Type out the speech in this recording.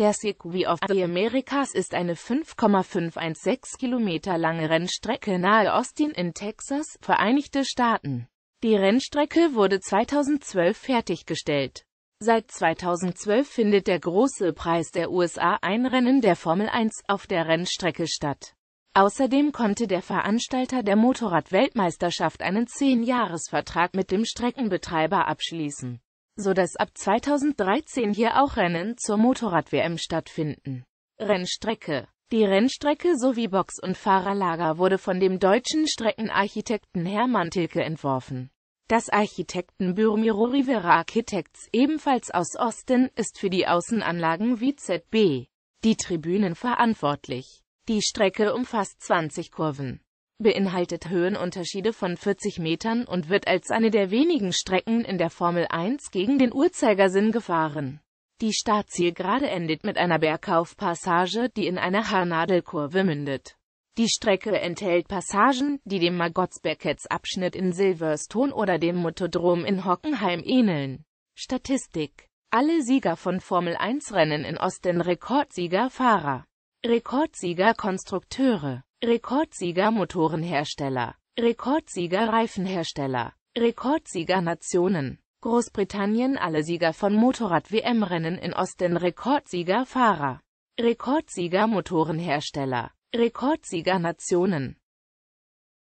Der Segway of the Americas ist eine 5,516 Kilometer lange Rennstrecke nahe Austin in Texas, Vereinigte Staaten. Die Rennstrecke wurde 2012 fertiggestellt. Seit 2012 findet der Große Preis der USA ein Rennen der Formel 1 auf der Rennstrecke statt. Außerdem konnte der Veranstalter der Motorradweltmeisterschaft einen 10-Jahres-Vertrag mit dem Streckenbetreiber abschließen so dass ab 2013 hier auch Rennen zur Motorrad-WM stattfinden. Rennstrecke Die Rennstrecke sowie Box- und Fahrerlager wurde von dem deutschen Streckenarchitekten Hermann Tilke entworfen. Das Architektenbüro Miro Rivera Architects, ebenfalls aus Osten, ist für die Außenanlagen wie ZB, die Tribünen verantwortlich. Die Strecke umfasst 20 Kurven beinhaltet Höhenunterschiede von 40 Metern und wird als eine der wenigen Strecken in der Formel 1 gegen den Uhrzeigersinn gefahren. Die Startzielgerade endet mit einer Bergkaufpassage, die in eine Haarnadelkurve mündet. Die Strecke enthält Passagen, die dem Magotsbergheads-Abschnitt in Silverstone oder dem Motodrom in Hockenheim ähneln. Statistik Alle Sieger von Formel-1-Rennen in Osten Rekordsieger Fahrer. Rekordsieger Konstrukteure Rekordsieger Motorenhersteller, Rekordsieger Reifenhersteller, Rekordsieger Nationen, Großbritannien alle Sieger von Motorrad-WM-Rennen in Osten Rekordsieger Fahrer, Rekordsieger Motorenhersteller, Rekordsieger Nationen,